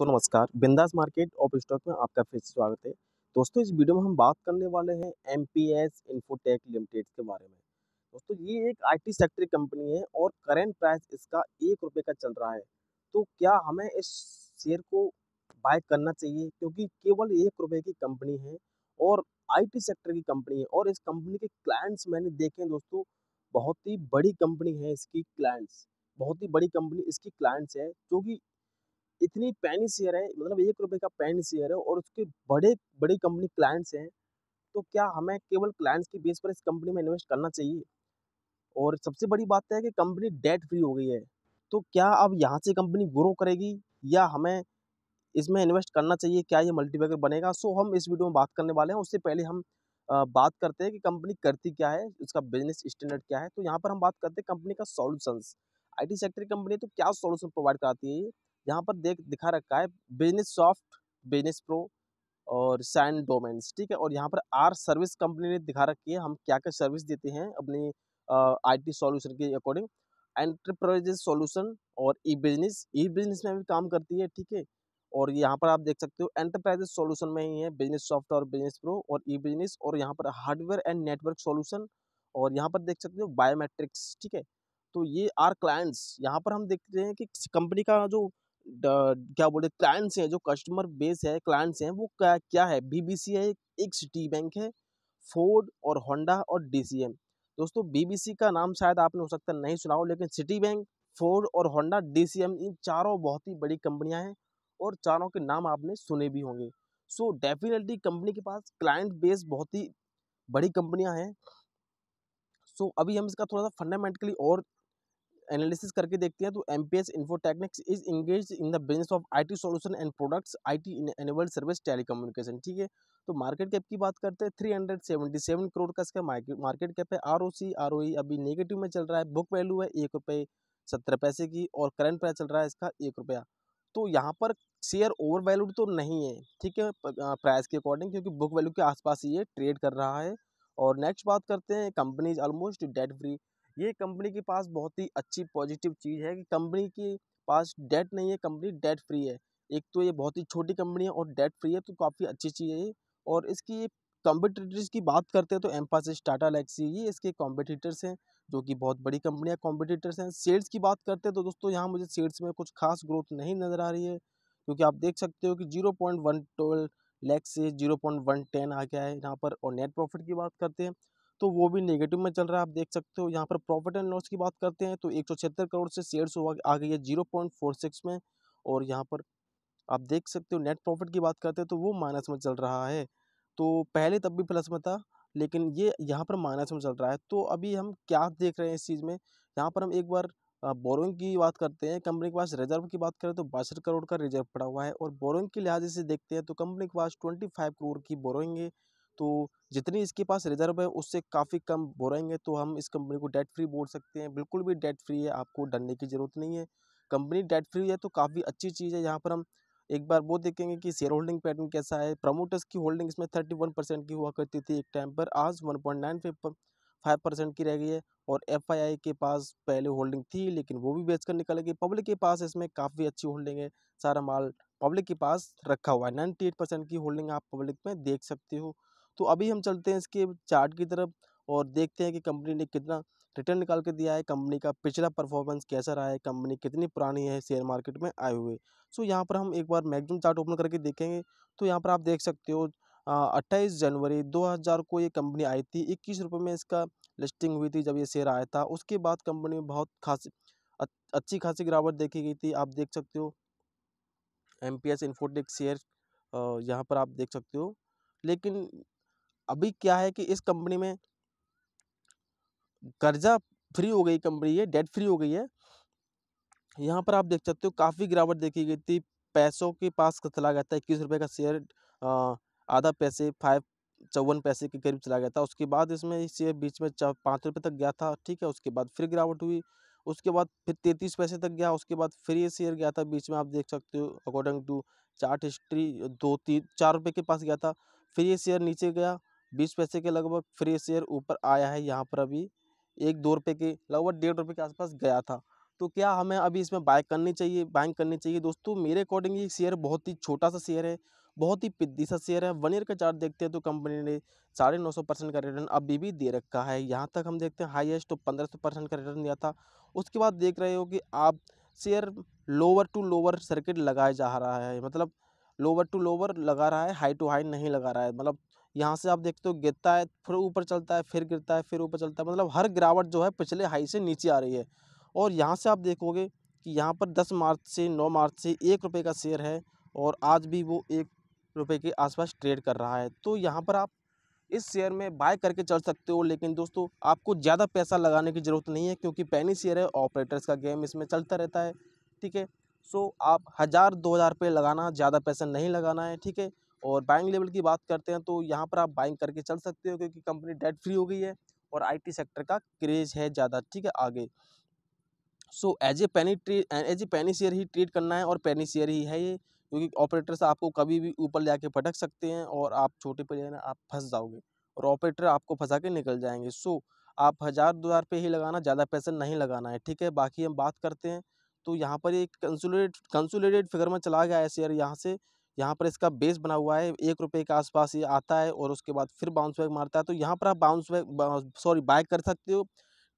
दोस्तों नमस्कार बिंदास मार्केट ऑफ स्टॉक में आपका फिर से स्वागत है दोस्तों इस वीडियो में हम बात करने वाले हैं M P S Infotech limited के बारे में दोस्तों ये एक आईटी सेक्टर कंपनी है और करेंट प्राइस इसका एक रुपये का चल रहा है तो क्या हमें इस शेयर को बाय करना चाहिए क्योंकि केवल एक रुपये की कंपनी है और आई सेक्टर की कंपनी है और इस कंपनी के क्लाइंट्स मैंने देखे दोस्तों बहुत ही बड़ी कंपनी है इसकी क्लाइंट्स बहुत ही बड़ी कंपनी इसकी क्लाइंट्स है जो कि इतनी पैनी शेयर है मतलब एक रुपए का पैन शेयर है और उसके बड़े बड़े कंपनी क्लाइंट्स हैं तो क्या हमें केवल क्लाइंट्स के बेस पर इस कंपनी में इन्वेस्ट करना चाहिए और सबसे बड़ी बात तो है कि कंपनी डेट फ्री हो गई है तो क्या अब यहाँ से कंपनी ग्रो करेगी या हमें इसमें इन्वेस्ट करना चाहिए क्या ये मल्टीबैगर बनेगा सो हम इस वीडियो में बात करने वाले हैं उससे पहले हम बात करते हैं कि कंपनी करती क्या है उसका बिजनेस स्टैंडर्ड क्या है तो यहाँ पर हम बात करते हैं कंपनी का सॉल्यूशंस आईटी सेक्टर की कंपनी तो क्या सॉल्यूशन प्रोवाइड कराती है यहाँ पर देख दिखा रखा है बिजनेस सॉफ्ट बिजनेस प्रो और साइन डोमेन्स ठीक है और यहाँ पर आर सर्विस कंपनी ने दिखा रखी है हम क्या क्या सर्विस देते हैं अपनी आईटी सॉल्यूशन के अकॉर्डिंग एंटरप्राइजेज सॉल्यूशन और ई बिजनेस ई बिजनेस में भी काम करती है ठीक है और यहाँ पर आप देख सकते हो एंटरप्राइजेज सॉल्यूशन में ही है बिजनेस सॉफ्ट और बिजनेस प्रो और ई बिजनेस और यहाँ पर हार्डवेयर एंड नेटवर्क सॉल्यूशन और यहाँ पर देख सकते हो बायोमेट्रिक्स ठीक है तो ये आर क्लाइंट्स यहाँ पर हम देखते हैं कि कंपनी का जो क्या बोले क्लाइंट्स हैं जो कस्टमर बेस है क्लाइंट्स हैं वो क्या क्या है बीबीसी है एक सिटी बैंक है फोर्ड और होंडा और डीसीएम दोस्तों बीबीसी का नाम शायद आपने हो सकता नहीं सुना हो लेकिन सिटी बैंक फोर्ड और होंडा डीसीएम इन चारों बहुत ही बड़ी कंपनियां हैं और चारों के नाम आपने सुने भी होंगे सो डेफिनेटली कंपनी के पास क्लाइंट बेस बहुत ही बड़ी कंपनियां हैं सो अभी हम इसका थोड़ा सा फंडामेंटली और एनालिसिस करके देखते हैं तो M P S infotechnics is engage in the business of I T solution and products I T enabled service telecommunication ठीक है तो मार्केट कैप की बात करते हैं three hundred seventy seven crore का इसका मार्केट कैप है R O C R O E अभी नेगेटिव में चल रहा है बुक वैल्यू है एक रुपये सत्तर पैसे की और करंट प्राइस चल रहा है इसका एक रुपया तो यहाँ पर शेयर ओवर वैल्यूड तो नहीं है ठीक है प्राइस के अकॉर्डिंग क्योंकि बुक वैल्यू के आसपास ये ट्रेड कर रहा है और नेक्स्ट बात करते हैं कंपनीज ऑलमोस्ट डेट फ्री ये कंपनी के पास बहुत ही अच्छी पॉजिटिव चीज़ है कि कंपनी के पास डेट नहीं है कंपनी डेट फ्री है एक तो ये बहुत ही छोटी कंपनी है और डेट फ्री है तो काफ़ी अच्छी चीज़ है और इसकी कॉम्पिटिटर्स की बात करते हैं तो एम्पासिस टाटा लैक्सी ये इसके कॉम्पिटिटर्स हैं जो कि बहुत बड़ी कंपनियाँ कॉम्पिटिटर्स हैं सेल्स की बात करते हैं तो दोस्तों यहाँ मुझे सेल्स में कुछ खास ग्रोथ नहीं नज़र आ रही है क्योंकि आप देख सकते हो कि zero point one twelve lakhs से जीरो पॉइंट वन टेन आ गया है यहाँ पर और नेट प्रॉफिट की बात करते हैं तो वो भी नेगेटिव में चल रहा है आप देख सकते हो यहाँ पर प्रॉफिट एंड लॉस की बात करते हैं तो एक करोड़ से शेयर्स आ गई है जीरो में और यहाँ पर आप देख सकते हो नेट प्रॉफिट की बात करते हैं तो वो माइनस में चल रहा है तो पहले तब भी प्लस में था लेकिन ये यहाँ पर माइनस में चल रहा है तो अभी हम क्या देख रहे हैं इस चीज़ में यहाँ पर हम एक बार बोरोइंग की बात करते हैं कंपनी के पास रिजर्व की बात करें तो बासठ करोड़ का रिजर्व पड़ा हुआ है और बोरोइंग के लिहाज से देखते हैं तो कंपनी के पास ट्वेंटी फाइव करोड़ की बोरोइंग है तो जितनी इसके पास रिजर्व है उससे काफ़ी कम बोरेंगे तो हम इस कंपनी को डेट फ्री बोल सकते हैं बिल्कुल भी डेट फ्री है आपको डरने की ज़रूरत नहीं है कंपनी डेट फ्री है तो काफ़ी अच्छी चीज़ है यहाँ पर हम एक बार वो देखेंगे कि शेयर होल्डिंग पैटर्न कैसा है प्रमोटर्स की होल्डिंग इसमें थर्टी वन परसेंट की हुआ करती थी एक टाइम पर आज one point nine five percent की रह गई है और एफ आई आई के पास पहले होल्डिंग थी लेकिन वो भी बेचकर निकल गई पब्लिक के पास इसमें काफ़ी अच्छी होल्डिंग है सारा माल पब्लिक के पास रखा हुआ है नाइन्टी एट परसेंट की होल्डिंग आप पब्लिक में देख सकते हो तो अभी हम चलते हैं इसके चार्ट की तरफ और देखते हैं कि कंपनी ने कितना रिटर्न निकाल के दिया है कंपनी का पिछला परफॉर्मेंस कैसा रहा है कंपनी कितनी पुरानी है शेयर मार्केट में आए हुए सो यहाँ पर हम एक बार मैगजिम चार्ट ओपन करके देखेंगे तो यहाँ पर आप देख सकते हो अट्ठाईस जनवरी 2000 को ये कंपनी आई थी इक्कीस रुपये में इसका लिस्टिंग हुई थी जब ये शेयर आया था उसके बाद कंपनी में बहुत खासी अच्छी खासी गिरावट देखी गई थी आप देख सकते हो M P S Infotech share यहाँ पर आप देख सकते हो लेकिन अभी क्या है कि इस कंपनी में कर्जा फ्री हो गई कंपनी है डेट फ्री हो गई है यहाँ पर आप देख सकते हो काफ़ी गिरावट देखी गई थी पैसों के पास चला गया था इक्कीस रुपये का शेयर आधा पैसे फाइव चौवन पैसे के करीब चला गया था उसके बाद इसमें शेयर बीच में पाँच रुपये तक गया था ठीक है उसके बाद फिर गिरावट हुई उसके बाद फिर तैंतीस पैसे तक गया उसके बाद फिर ये शेयर गया था बीच में आप देख सकते हो अकॉर्डिंग टू चार्ट हिस्ट्री दो तीन चार रुपये के पास गया था फिर ये शेयर नीचे गया बीस पैसे के लगभग फ्री शेयर ऊपर आया है यहाँ पर अभी एक दो रुपये के लगभग डेढ़ रुपये के आसपास गया था तो क्या हमें अभी इसमें बाय करनी चाहिए बाइंग करनी चाहिए दोस्तों मेरे अकॉर्डिंग ये शेयर बहुत ही छोटा सा शेयर है बहुत ही पिद्दी सा शेयर है वन ईयर का चार्ट देखते हैं तो कंपनी ने साढ़े नौ सौ परसेंट का रिटर्न अभी भी दे रखा है यहाँ तक हम देखते हैं हाईएस्ट तो पंद्रह सौ परसेंट का रिटर्न दिया था उसके बाद देख रहे हो कि आप share lower to lower circuit लगाया जा रहा है मतलब लोअर टू लोअर लगा रहा है हाई टू हाई नहीं लगा रहा है मतलब यहाँ से आप देखते हो गिरता है फिर ऊपर चलता है फिर गिरता है फिर ऊपर चलता है मतलब हर गिरावट जो है पिछले हाई से नीचे आ रही है और यहाँ से आप देखोगे कि यहाँ पर दस मार्च से नौ मार्च से एक रुपये का शेयर है और आज भी वो एक रुपये के आसपास ट्रेड कर रहा है तो यहाँ पर आप इस शेयर में बाय करके चल सकते हो लेकिन दोस्तों आपको ज़्यादा पैसा लगाने की ज़रूरत नहीं है क्योंकि पैनी शेयर है ऑपरेटर्स का गेम इसमें चलता रहता है ठीक है सो आप हज़ार दो हज़ार रुपये लगाना ज़्यादा पैसा नहीं लगाना है ठीक है और बाइंग लेवल की बात करते हैं तो यहाँ पर आप बाइंग करके चल सकते हो क्योंकि कंपनी डेट फ्री हो गई है और आईटी सेक्टर का क्रेज है ज़्यादा ठीक है आगे so as a penny trade as a penny share he trade करना है और पैनी शेयर ही है ये क्योंकि ऑपरेटर्स आपको कभी भी ऊपर जाके भटक सकते हैं और आप छोटे प्लेयर आप फंस जाओगे और ऑपरेटर आपको फंसा के निकल जाएंगे सो आप हज़ार दो हज़ार पे ही लगाना ज़्यादा पैसा नहीं लगाना है ठीक है बाकी हम बात करते हैं तो यहाँ पर एक कंसुलेट कंसुलेटेड फिगर में चला गया है शेयर यहाँ से यहाँ पर इसका बेस बना हुआ है एक रुपये के आसपास ये आता है और उसके बाद फिर बाउंस बैक मारता है तो यहाँ पर आप बाउंस बैक सॉरी बाय कर सकते हो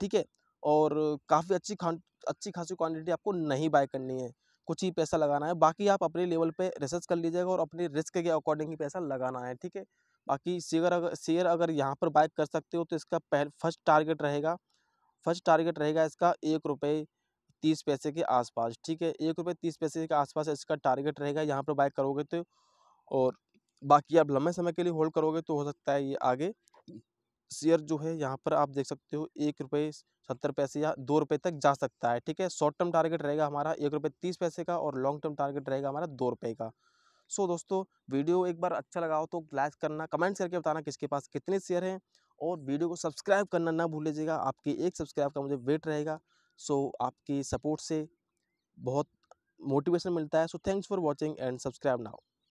ठीक है और काफ़ी अच्छी खान अच्छी खासी क्वान्टिटी आपको नहीं बाय करनी है कुछ ही पैसा लगाना है बाकी आप अपने लेवल पे रिसर्च कर लीजिएगा और अपने रिस्क के अकॉर्डिंग ही पैसा लगाना है ठीक है बाकी शेयर अगर शेयर अगर यहाँ पर बाय कर सकते हो तो इसका पहल फर्स्ट टारगेट रहेगा फर्स्ट टारगेट रहेगा इसका एक रुपये तीस पैसे के आसपास ठीक है एक रुपये तीस पैसे के आसपास इसका टारगेट रहेगा यहाँ पर बाय करोगे तो और बाकी आप लंबे समय के लिए होल्ड करोगे तो हो सकता है ये आगे शेयर जो है यहाँ पर आप देख सकते हो एक रुपये सत्तर पैसे या दो रुपये तक जा सकता है ठीक है शॉर्ट टर्म टारगेट रहेगा हमारा एक रुपये तीस पैसे का और लॉन्ग टर्म टारगेट रहेगा हमारा दो रुपये का सो दोस्तों वीडियो एक बार अच्छा लगा हो तो लाइक करना कमेंट्स करके बताना किसके पास कितने शेयर हैं और वीडियो को सब्सक्राइब करना ना भूल लीजिएगा आपकी एक सब्सक्राइब का मुझे वेट रहेगा सो आपकी सपोर्ट से बहुत मोटिवेशन मिलता है so thanks for watching and subscribe now